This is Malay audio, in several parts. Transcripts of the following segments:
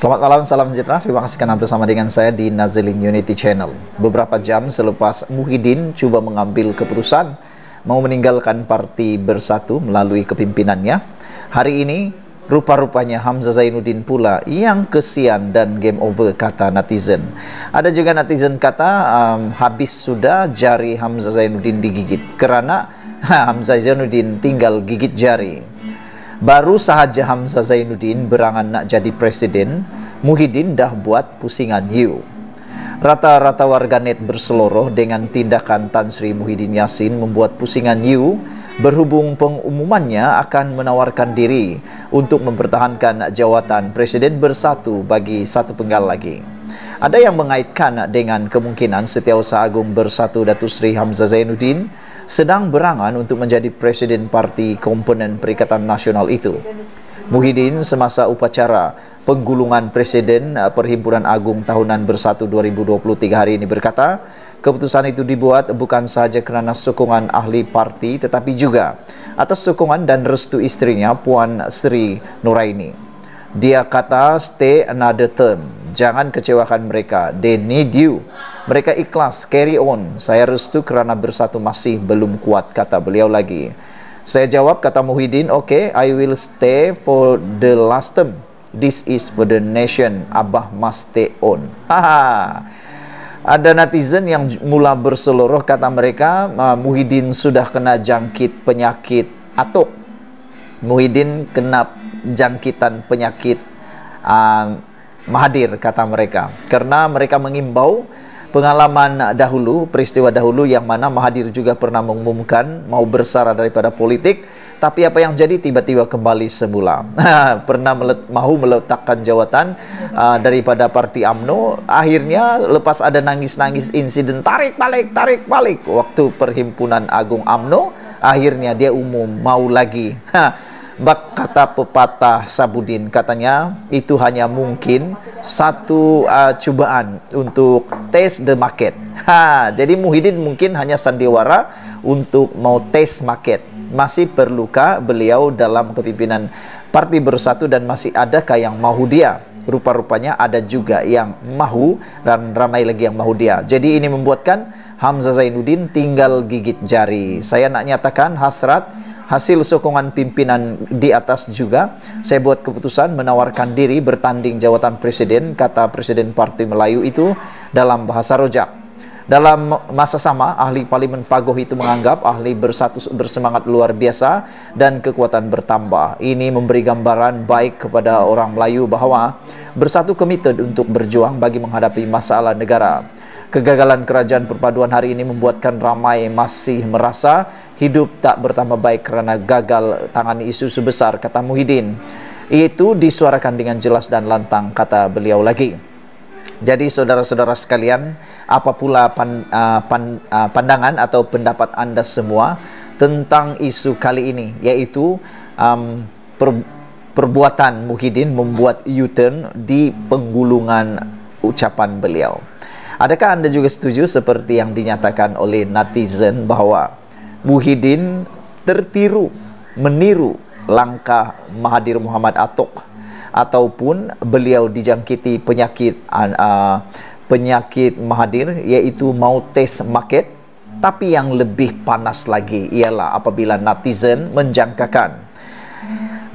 Selamat malam, salam sejahtera. Terima kasih kerana bersama dengan saya di Nazilin Unity Channel. Beberapa jam selepas Muhyiddin cuba mengambil keputusan mau meninggalkan parti bersatu melalui kepimpinannya, hari ini rupa-rupanya Hamzah Zainuddin pula yang kesian dan game over kata netizen. Ada juga netizen kata um, habis sudah jari Hamzah Zainuddin digigit kerana Hamzah Zainuddin tinggal gigit jari baru sahaja Hamzah Zainuddin berangan nak jadi presiden, Muhyiddin dah buat pusingan you. Rata-rata warganet berseloroh dengan tindakan Tan Sri Muhyiddin Yassin membuat pusingan you berhubung pengumumannya akan menawarkan diri untuk mempertahankan jawatan presiden bersatu bagi satu penggal lagi. Ada yang mengaitkan dengan kemungkinan Setiausaha Agung Bersatu Datu Sri Hamzah Zainuddin sedang berangan untuk menjadi presiden parti komponen Perikatan Nasional itu. Muhyiddin semasa upacara penggulungan presiden eh, Perhimpunan Agung Tahunan Bersatu 2023 hari ini berkata, keputusan itu dibuat bukan sahaja kerana sokongan ahli parti tetapi juga atas sokongan dan restu istrinya Puan Sri Nuraini. Dia kata stay another term jangan kecewakan mereka. They need you. Mereka ikhlas, carry on. Saya restu kerana bersatu masih belum kuat, kata beliau lagi. Saya jawab, kata Muhyiddin, oke, okay, I will stay for the last term. This is for the nation. Abah must stay on. Haha. Ha. Ada netizen yang mula berseluruh kata mereka uh, Muhyiddin sudah kena jangkit penyakit atuk. Muhyiddin kena jangkitan penyakit uh, Mahadir kata mereka Kerana mereka mengimbau pengalaman dahulu Peristiwa dahulu yang mana Mahadir juga pernah mengumumkan Mau bersara daripada politik tapi apa yang jadi tiba-tiba kembali semula pernah melet, mahu meletakkan jawatan uh, daripada parti AMNO akhirnya lepas ada nangis-nangis insiden tarik balik tarik balik waktu perhimpunan agung AMNO akhirnya dia umum mau lagi ha Bak kata pepatah Sabudin katanya itu hanya mungkin satu uh, cobaan untuk test the market. Ha, jadi Muhyiddin mungkin hanya sandiwara untuk mau test market. Masih perlukah beliau dalam kepimpinan Parti Bersatu dan masih adakah yang mau dia? Rupa-rupanya ada juga yang mahu dan ramai lagi yang mahu dia. Jadi ini membuatkan Hamzah Zainuddin tinggal gigit jari. Saya nak nyatakan hasrat hasil sokongan pimpinan di atas juga, saya buat keputusan menawarkan diri bertanding jawatan presiden, kata Presiden Partai Melayu itu dalam bahasa rojak. Dalam masa sama, ahli Parlimen Pagoh itu menganggap ahli bersatu bersemangat luar biasa dan kekuatan bertambah. Ini memberi gambaran baik kepada orang Melayu bahawa bersatu komited untuk berjuang bagi menghadapi masalah negara. Kegagalan kerajaan perpaduan hari ini membuatkan ramai masih merasa hidup tak bertambah baik kerana gagal tangani isu sebesar kata Muhyiddin itu disuarakan dengan jelas dan lantang kata beliau lagi jadi saudara-saudara sekalian apa pula pan, uh, pan, uh, pandangan atau pendapat anda semua tentang isu kali ini yaitu um, per, perbuatan Muhyiddin membuat U-turn di penggulungan ucapan beliau adakah anda juga setuju seperti yang dinyatakan oleh netizen bahwa Muhyiddin tertiru meniru langkah Mahathir Muhammad Atok ataupun beliau dijangkiti penyakit uh, penyakit Mahathir iaitu Mautes Market tapi yang lebih panas lagi ialah apabila netizen menjangkakan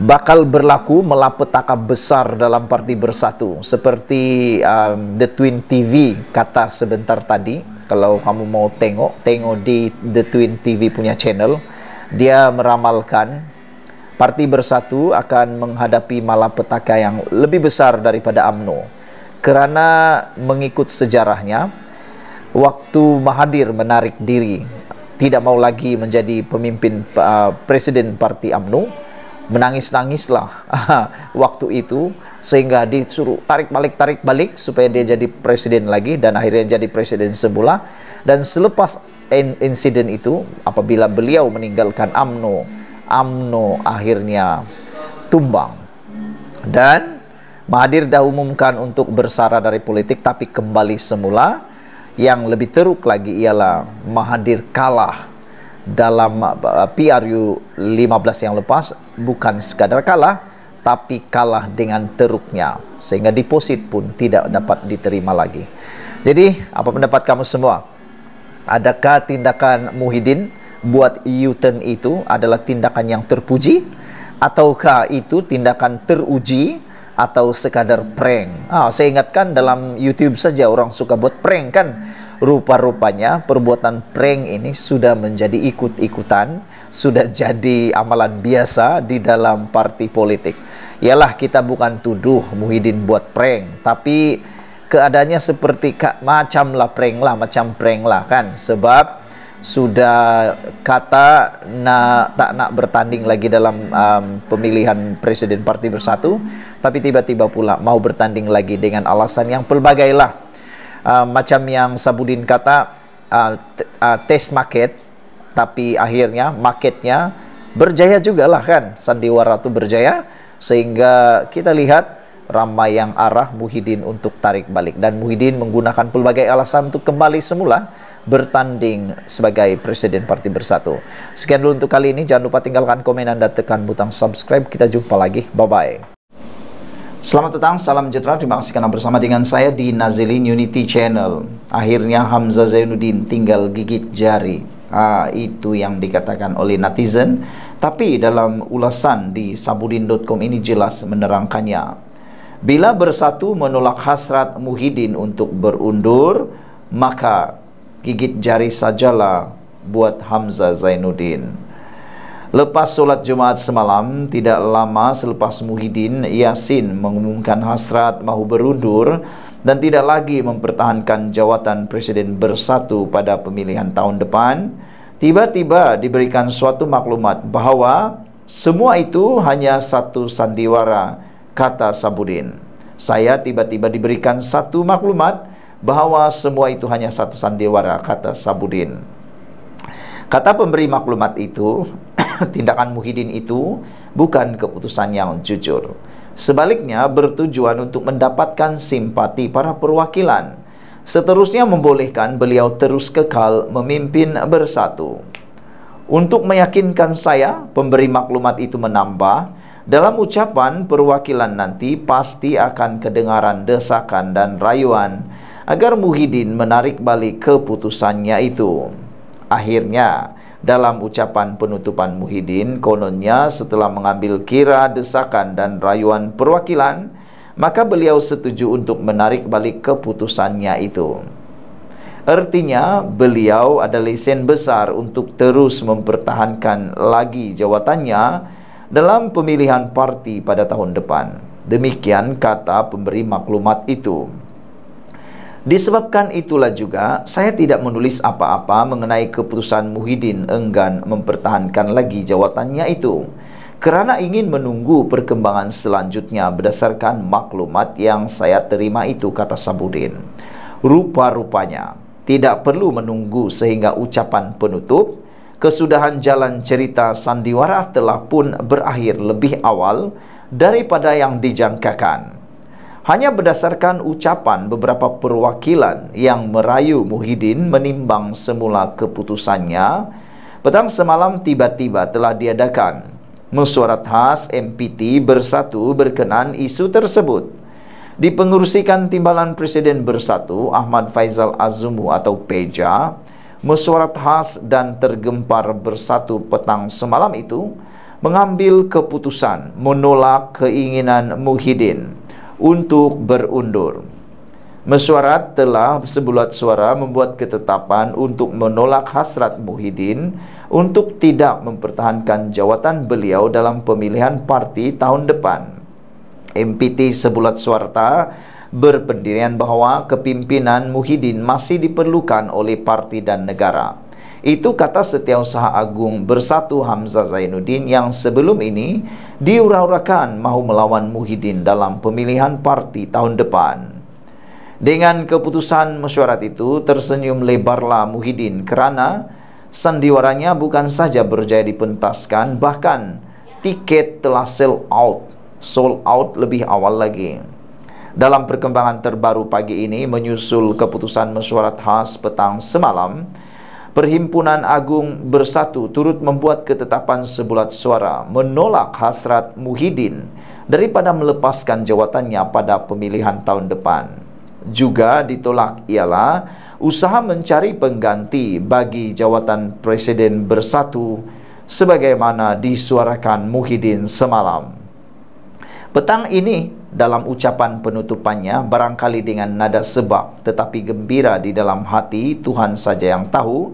bakal berlaku melapetaka besar dalam parti bersatu seperti um, The Twin TV kata sebentar tadi kalau kamu mau tengok tengok di The Twin TV punya channel dia meramalkan Parti Bersatu akan menghadapi malapetaka yang lebih besar daripada AMNO kerana mengikut sejarahnya waktu Mahathir menarik diri tidak mau lagi menjadi pemimpin uh, presiden parti AMNO menangis-nangislah waktu itu sehingga disuruh tarik balik tarik balik supaya dia jadi presiden lagi dan akhirnya jadi presiden semula dan selepas in insiden itu apabila beliau meninggalkan AMNO AMNO akhirnya tumbang dan Mahathir dah umumkan untuk bersara dari politik tapi kembali semula yang lebih teruk lagi ialah Mahathir kalah dalam uh, PRU 15 yang lepas bukan sekadar kalah tapi kalah dengan teruknya sehingga deposit pun tidak dapat diterima lagi. Jadi, apa pendapat kamu semua? Adakah tindakan Muhyiddin buat U-turn itu adalah tindakan yang terpuji ataukah itu tindakan teruji atau sekadar prank? Ah, saya ingatkan dalam YouTube saja orang suka buat prank kan rupa-rupanya perbuatan prank ini sudah menjadi ikut-ikutan, sudah jadi amalan biasa di dalam partai politik. Yalah kita bukan tuduh Muhyiddin buat prank, tapi keadaannya seperti macam lah prank lah, macam prank lah kan. Sebab sudah kata nak tak nak bertanding lagi dalam um, pemilihan presiden Parti Bersatu, tapi tiba-tiba pula mau bertanding lagi dengan alasan yang pelbagai lah uh, macam yang Sabudin kata uh, uh, ah, test ah, market tapi akhirnya marketnya berjaya juga lah kan sandiwara itu berjaya sehingga kita lihat ramai yang arah Muhyiddin untuk tarik balik dan Muhyiddin menggunakan pelbagai alasan untuk kembali semula bertanding sebagai Presiden Parti Bersatu. Sekian dulu untuk kali ini. Jangan lupa tinggalkan komen dan tekan butang subscribe. Kita jumpa lagi. Bye-bye. Selamat datang, salam sejahtera. Terima kasih kerana bersama dengan saya di Nazilin Unity Channel. Akhirnya Hamzah Zainuddin tinggal gigit jari. Ah, itu yang dikatakan oleh netizen. Tapi dalam ulasan di sabudin.com ini jelas menerangkannya. Bila bersatu menolak hasrat Muhyiddin untuk berundur, maka gigit jari sajalah buat Hamzah Zainuddin. Lepas solat Jumaat semalam, tidak lama selepas Muhyiddin Yasin mengumumkan hasrat mahu berundur dan tidak lagi mempertahankan jawatan Presiden Bersatu pada pemilihan tahun depan, tiba-tiba diberikan suatu maklumat bahawa semua itu hanya satu sandiwara, kata Sabudin. Saya tiba-tiba diberikan satu maklumat bahawa semua itu hanya satu sandiwara, kata Sabudin. Kata pemberi maklumat itu, tindakan Muhyiddin itu bukan keputusan yang jujur. Sebaliknya bertujuan untuk mendapatkan simpati para perwakilan. Seterusnya membolehkan beliau terus kekal memimpin bersatu. Untuk meyakinkan saya, pemberi maklumat itu menambah, dalam ucapan perwakilan nanti pasti akan kedengaran desakan dan rayuan agar Muhyiddin menarik balik keputusannya itu. Akhirnya, dalam ucapan penutupan Muhyiddin kononnya setelah mengambil kira desakan dan rayuan perwakilan maka beliau setuju untuk menarik balik keputusannya itu Artinya beliau ada lesen besar untuk terus mempertahankan lagi jawatannya dalam pemilihan parti pada tahun depan. Demikian kata pemberi maklumat itu. Disebabkan itulah juga saya tidak menulis apa-apa mengenai keputusan Muhyiddin enggan mempertahankan lagi jawatannya itu kerana ingin menunggu perkembangan selanjutnya berdasarkan maklumat yang saya terima itu kata Sabudin. Rupa-rupanya tidak perlu menunggu sehingga ucapan penutup kesudahan jalan cerita sandiwara telah pun berakhir lebih awal daripada yang dijangkakan hanya berdasarkan ucapan beberapa perwakilan yang merayu Muhyiddin menimbang semula keputusannya, petang semalam tiba-tiba telah diadakan mesyuarat khas MPT Bersatu berkenaan isu tersebut. Dipengerusikan timbalan Presiden Bersatu Ahmad Faizal Azumu atau Peja, mesyuarat khas dan tergempar bersatu petang semalam itu mengambil keputusan menolak keinginan Muhyiddin untuk berundur. Mesyuarat telah sebulat suara membuat ketetapan untuk menolak hasrat Muhyiddin untuk tidak mempertahankan jawatan beliau dalam pemilihan parti tahun depan. MPT sebulat suara berpendirian bahawa kepimpinan Muhyiddin masih diperlukan oleh parti dan negara. Itu kata setiausaha agung bersatu Hamzah Zainuddin yang sebelum ini diura mahu melawan Muhyiddin dalam pemilihan parti tahun depan. Dengan keputusan mesyuarat itu tersenyum lebarlah Muhyiddin kerana sandiwaranya bukan saja berjaya dipentaskan bahkan tiket telah sell out, sold out lebih awal lagi. Dalam perkembangan terbaru pagi ini menyusul keputusan mesyuarat khas petang semalam, Perhimpunan Agung Bersatu turut membuat ketetapan sebulat suara menolak hasrat Muhyiddin daripada melepaskan jawatannya pada pemilihan tahun depan. Juga ditolak ialah usaha mencari pengganti bagi jawatan Presiden Bersatu sebagaimana disuarakan Muhyiddin semalam. Petang ini dalam ucapan penutupannya barangkali dengan nada sebab tetapi gembira di dalam hati Tuhan saja yang tahu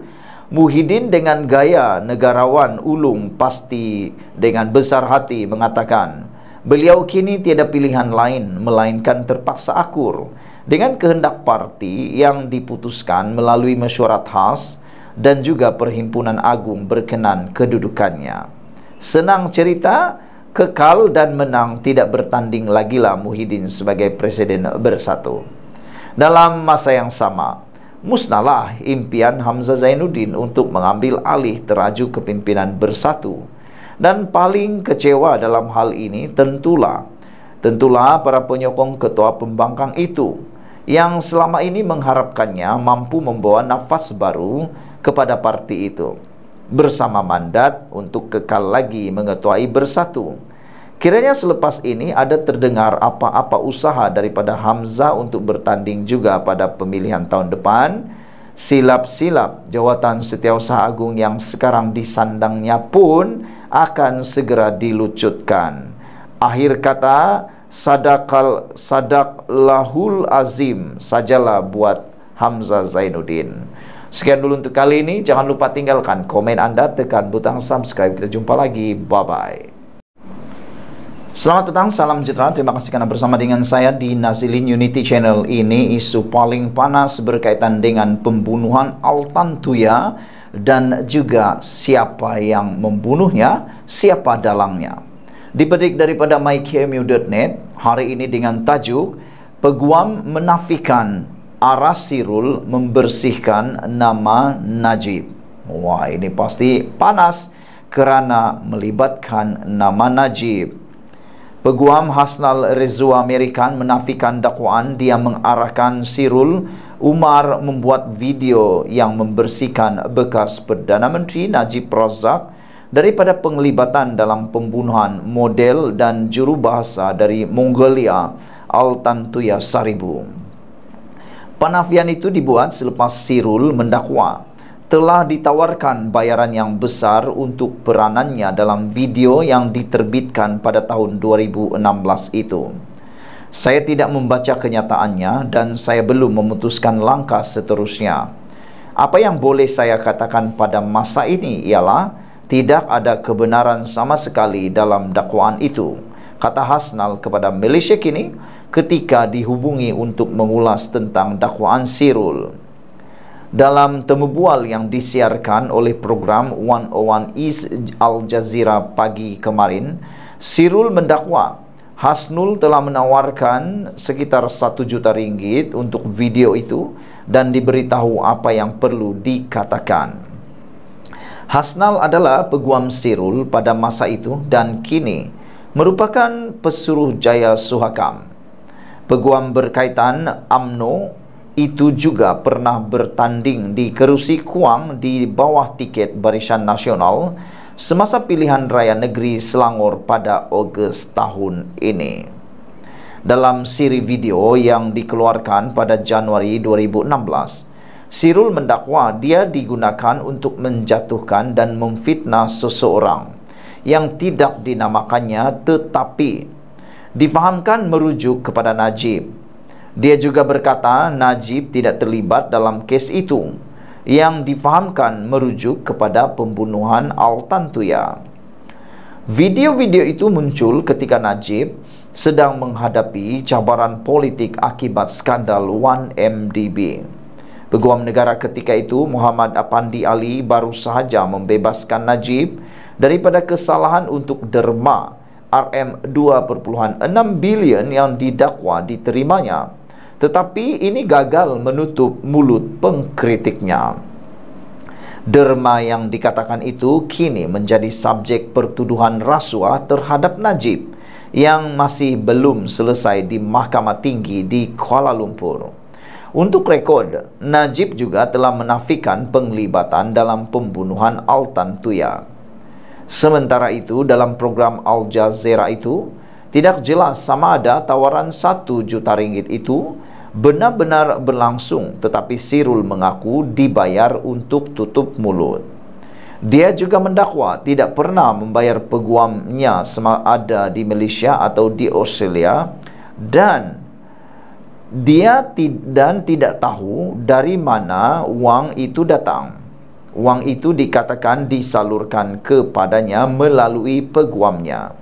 Muhyiddin dengan gaya negarawan ulung pasti dengan besar hati mengatakan beliau kini tiada pilihan lain melainkan terpaksa akur dengan kehendak parti yang diputuskan melalui mesyuarat khas dan juga perhimpunan agung berkenan kedudukannya senang cerita kekal dan menang tidak bertanding lagi lah Muhyiddin sebagai presiden bersatu. Dalam masa yang sama, musnahlah impian Hamzah Zainuddin untuk mengambil alih teraju kepimpinan bersatu. Dan paling kecewa dalam hal ini tentulah, tentulah para penyokong ketua pembangkang itu yang selama ini mengharapkannya mampu membawa nafas baru kepada parti itu. bersama mandat untuk kekal lagi mengetuai bersatu. Kiranya selepas ini ada terdengar apa-apa usaha daripada Hamzah untuk bertanding juga pada pemilihan tahun depan. Silap-silap jawatan setiausaha agung yang sekarang disandangnya pun akan segera dilucutkan. Akhir kata, sadakal sadak lahul azim sajalah buat Hamzah Zainuddin. Sekian dulu untuk kali ini. Jangan lupa tinggalkan komen Anda, tekan butang subscribe. Kita jumpa lagi. Bye-bye. Selamat petang, salam sejahtera. Terima kasih karena bersama dengan saya di Nazilin Unity Channel ini. Isu paling panas berkaitan dengan pembunuhan Altan Tuya dan juga siapa yang membunuhnya, siapa dalangnya. Dipetik daripada mykmu.net hari ini dengan tajuk Peguam menafikan Arasirul membersihkan nama Najib. Wah, ini pasti panas kerana melibatkan nama Najib. Peguam Hasnal Rezu Amerikan menafikan dakwaan dia mengarahkan Sirul Umar membuat video yang membersihkan bekas Perdana Menteri Najib Razak daripada penglibatan dalam pembunuhan model dan jurubahasa dari Mongolia Altantuya Tuya Saribu. Penafian itu dibuat selepas Sirul mendakwa telah ditawarkan bayaran yang besar untuk peranannya dalam video yang diterbitkan pada tahun 2016 itu. Saya tidak membaca kenyataannya dan saya belum memutuskan langkah seterusnya. Apa yang boleh saya katakan pada masa ini ialah tidak ada kebenaran sama sekali dalam dakwaan itu, kata Hasnal kepada Malaysia Kini ketika dihubungi untuk mengulas tentang dakwaan Sirul. Dalam temubual yang disiarkan oleh program 101 East Al Jazeera pagi kemarin, Sirul mendakwa Hasnul telah menawarkan sekitar 1 juta ringgit untuk video itu dan diberitahu apa yang perlu dikatakan. Hasnal adalah peguam Sirul pada masa itu dan kini merupakan pesuruh Jaya Suhakam peguam berkaitan AMNO itu juga pernah bertanding di kerusi kuam di bawah tiket Barisan Nasional semasa pilihan raya negeri Selangor pada Ogos tahun ini. Dalam siri video yang dikeluarkan pada Januari 2016, Sirul mendakwa dia digunakan untuk menjatuhkan dan memfitnah seseorang yang tidak dinamakannya tetapi difahamkan merujuk kepada Najib. Dia juga berkata Najib tidak terlibat dalam kes itu yang difahamkan merujuk kepada pembunuhan Al-Tantuya. Video-video itu muncul ketika Najib sedang menghadapi cabaran politik akibat skandal 1MDB. Peguam negara ketika itu Muhammad Apandi Ali baru sahaja membebaskan Najib daripada kesalahan untuk derma RM2.6 bilion yang didakwa diterimanya tetapi ini gagal menutup mulut pengkritiknya Derma yang dikatakan itu kini menjadi subjek pertuduhan rasuah terhadap Najib yang masih belum selesai di Mahkamah Tinggi di Kuala Lumpur. Untuk rekod, Najib juga telah menafikan penglibatan dalam pembunuhan Altan Tuyak. Sementara itu, dalam program Al Jazeera itu, tidak jelas sama ada tawaran 1 juta ringgit itu benar-benar berlangsung, tetapi Sirul mengaku dibayar untuk tutup mulut. Dia juga mendakwa tidak pernah membayar peguamnya sama ada di Malaysia atau di Australia dan dia dan tidak tahu dari mana wang itu datang wang itu dikatakan disalurkan kepadanya melalui peguamnya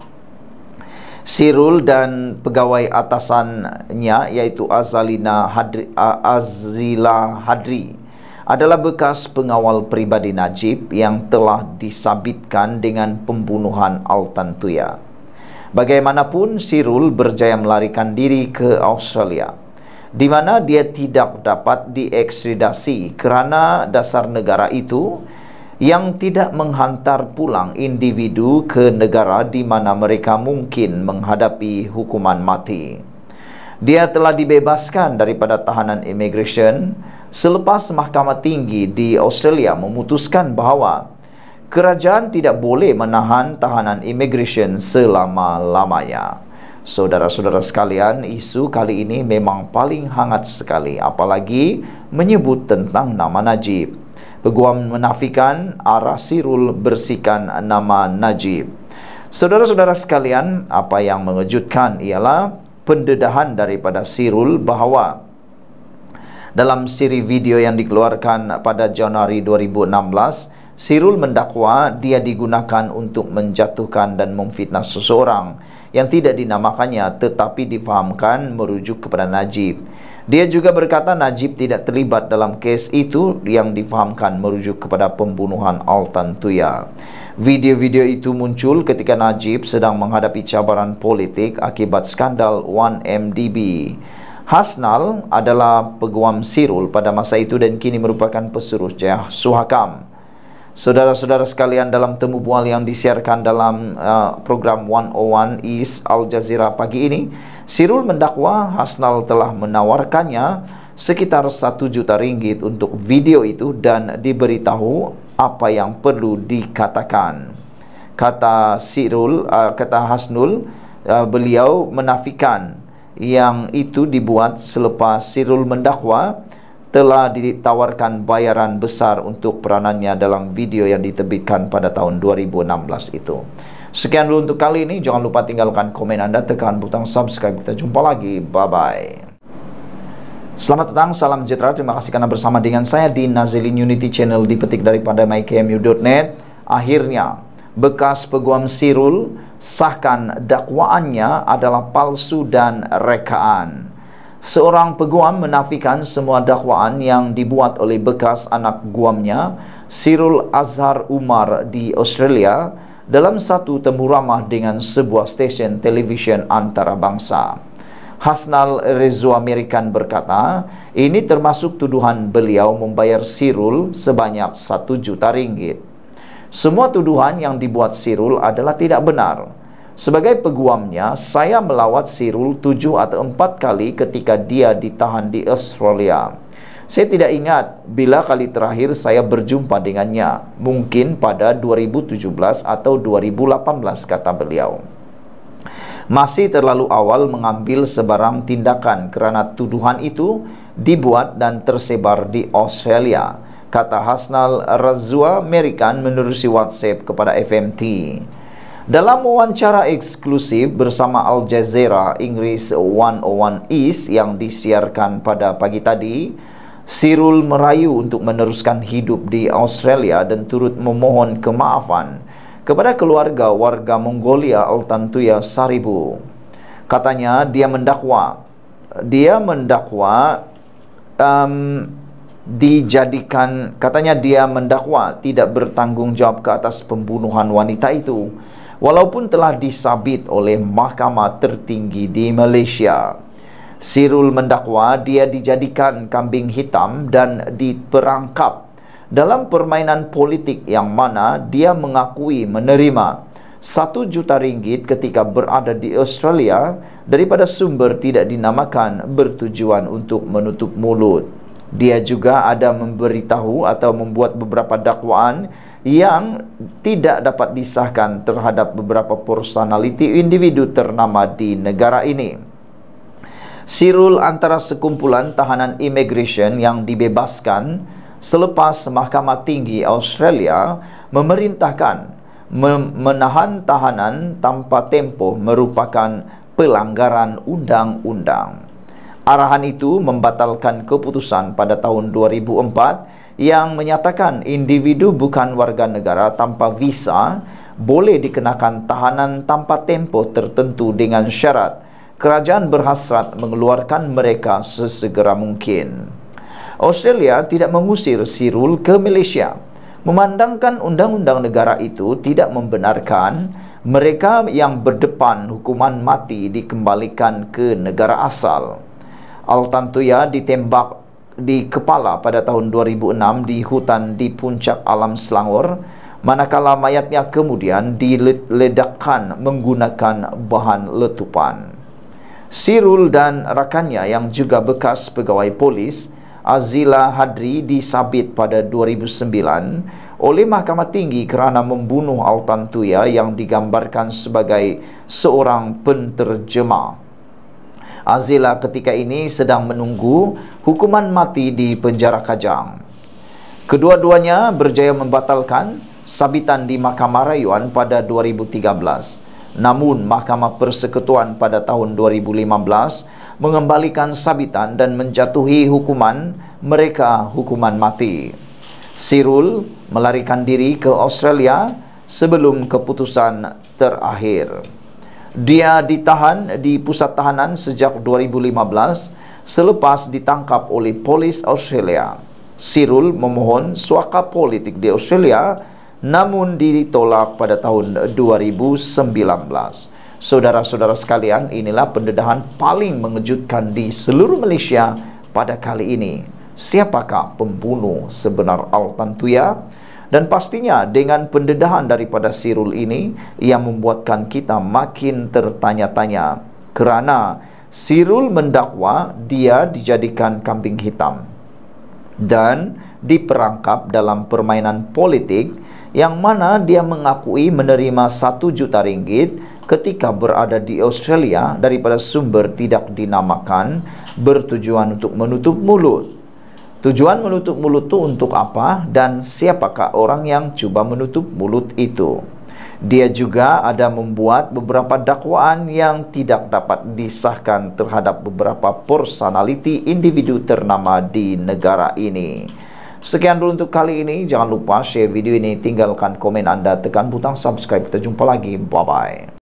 Sirul dan pegawai atasannya iaitu Azalina Hadri, Azila Hadri adalah bekas pengawal pribadi Najib yang telah disabitkan dengan pembunuhan Al Altantuya. Bagaimanapun, Sirul berjaya melarikan diri ke Australia di mana dia tidak dapat diekstradisi kerana dasar negara itu yang tidak menghantar pulang individu ke negara di mana mereka mungkin menghadapi hukuman mati. Dia telah dibebaskan daripada tahanan immigration selepas mahkamah tinggi di Australia memutuskan bahawa kerajaan tidak boleh menahan tahanan immigration selama-lamanya. Saudara-saudara sekalian, isu kali ini memang paling hangat sekali, apalagi menyebut tentang nama Najib. Peguam menafikan arah Sirul bersihkan nama Najib. Saudara-saudara sekalian, apa yang mengejutkan ialah pendedahan daripada Sirul bahawa dalam siri video yang dikeluarkan pada Januari 2016, Sirul mendakwa dia digunakan untuk menjatuhkan dan memfitnah seseorang yang tidak dinamakannya tetapi difahamkan merujuk kepada Najib. Dia juga berkata Najib tidak terlibat dalam kes itu yang difahamkan merujuk kepada pembunuhan Altan Tuya. Video-video itu muncul ketika Najib sedang menghadapi cabaran politik akibat skandal 1MDB. Hasnal adalah peguam Sirul pada masa itu dan kini merupakan pesuruh Jaya Suhakam. Saudara-saudara sekalian dalam temu bual yang disiarkan dalam uh, program 101 East Al Jazeera pagi ini, Sirul mendakwa Hasnal telah menawarkannya sekitar 1 juta ringgit untuk video itu dan diberitahu apa yang perlu dikatakan. Kata Sirul, uh, kata Hasnul, uh, beliau menafikan yang itu dibuat selepas Sirul mendakwa telah ditawarkan bayaran besar untuk peranannya dalam video yang diterbitkan pada tahun 2016 itu. Sekian dulu untuk kali ini. Jangan lupa tinggalkan komen anda, tekan butang subscribe. Kita jumpa lagi. Bye-bye. Selamat datang, salam sejahtera. Terima kasih karena bersama dengan saya di Nazilin Unity Channel dipetik daripada mykmu.net. Akhirnya, bekas peguam Sirul sahkan dakwaannya adalah palsu dan rekaan. Seorang peguam menafikan semua dakwaan yang dibuat oleh bekas anak guamnya, Cyril Azhar Umar di Australia dalam satu temu ramah dengan sebuah stesen televisyen antarabangsa. Hasnal Rezu Amerikan berkata, ini termasuk tuduhan beliau membayar Sirul sebanyak 1 juta ringgit. Semua tuduhan yang dibuat Sirul adalah tidak benar, Sebagai peguamnya, saya melawat Sirul tujuh atau empat kali ketika dia ditahan di Australia. Saya tidak ingat bila kali terakhir saya berjumpa dengannya, mungkin pada 2017 atau 2018 kata beliau. Masih terlalu awal mengambil sebarang tindakan kerana tuduhan itu dibuat dan tersebar di Australia, kata Hasnal Razua Amerikan menerusi WhatsApp kepada FMT. Dalam wawancara eksklusif bersama Al Jazeera Inggris 101 East yang disiarkan pada pagi tadi, Sirul merayu untuk meneruskan hidup di Australia dan turut memohon kemaafan kepada keluarga warga Mongolia Altantuya Saribu. Katanya dia mendakwa, dia mendakwa um, dijadikan katanya dia mendakwa tidak bertanggungjawab ke atas pembunuhan wanita itu walaupun telah disabit oleh mahkamah tertinggi di Malaysia. Sirul mendakwa dia dijadikan kambing hitam dan diperangkap dalam permainan politik yang mana dia mengakui menerima satu juta ringgit ketika berada di Australia daripada sumber tidak dinamakan bertujuan untuk menutup mulut. Dia juga ada memberitahu atau membuat beberapa dakwaan yang tidak dapat disahkan terhadap beberapa personaliti individu ternama di negara ini. Sirul antara sekumpulan tahanan immigration yang dibebaskan selepas Mahkamah Tinggi Australia memerintahkan menahan tahanan tanpa tempoh merupakan pelanggaran undang-undang. Arahan itu membatalkan keputusan pada tahun 2004 yang menyatakan individu bukan warga negara tanpa visa boleh dikenakan tahanan tanpa tempo tertentu dengan syarat kerajaan berhasrat mengeluarkan mereka sesegera mungkin. Australia tidak mengusir Sirul ke Malaysia. Memandangkan undang-undang negara itu tidak membenarkan mereka yang berdepan hukuman mati dikembalikan ke negara asal. Al Altantuya ditembak di kepala pada tahun 2006 di hutan di puncak alam Selangor manakala mayatnya kemudian diledakkan menggunakan bahan letupan. Sirul dan rakannya yang juga bekas pegawai polis Azila Hadri disabit pada 2009 oleh Mahkamah Tinggi kerana membunuh Altantuya yang digambarkan sebagai seorang penterjemah. Azila ketika ini sedang menunggu hukuman mati di penjara Kajang. Kedua-duanya berjaya membatalkan sabitan di Mahkamah Rayuan pada 2013. Namun Mahkamah Persekutuan pada tahun 2015 mengembalikan sabitan dan menjatuhi hukuman mereka hukuman mati. Sirul melarikan diri ke Australia sebelum keputusan terakhir. Dia ditahan di pusat tahanan sejak 2015 selepas ditangkap oleh polis Australia. Sirul memohon suaka politik di Australia namun ditolak pada tahun 2019. Saudara-saudara sekalian, inilah pendedahan paling mengejutkan di seluruh Malaysia pada kali ini. Siapakah pembunuh sebenar Al Tantuya? dan pastinya dengan pendedahan daripada sirul ini ia membuatkan kita makin tertanya-tanya kerana sirul mendakwa dia dijadikan kambing hitam dan diperangkap dalam permainan politik yang mana dia mengakui menerima 1 juta ringgit ketika berada di Australia daripada sumber tidak dinamakan bertujuan untuk menutup mulut Tujuan menutup mulut itu untuk apa dan siapakah orang yang cuba menutup mulut itu? Dia juga ada membuat beberapa dakwaan yang tidak dapat disahkan terhadap beberapa personaliti individu ternama di negara ini. Sekian dulu untuk kali ini. Jangan lupa share video ini, tinggalkan komen anda, tekan butang subscribe. Kita jumpa lagi. Bye-bye.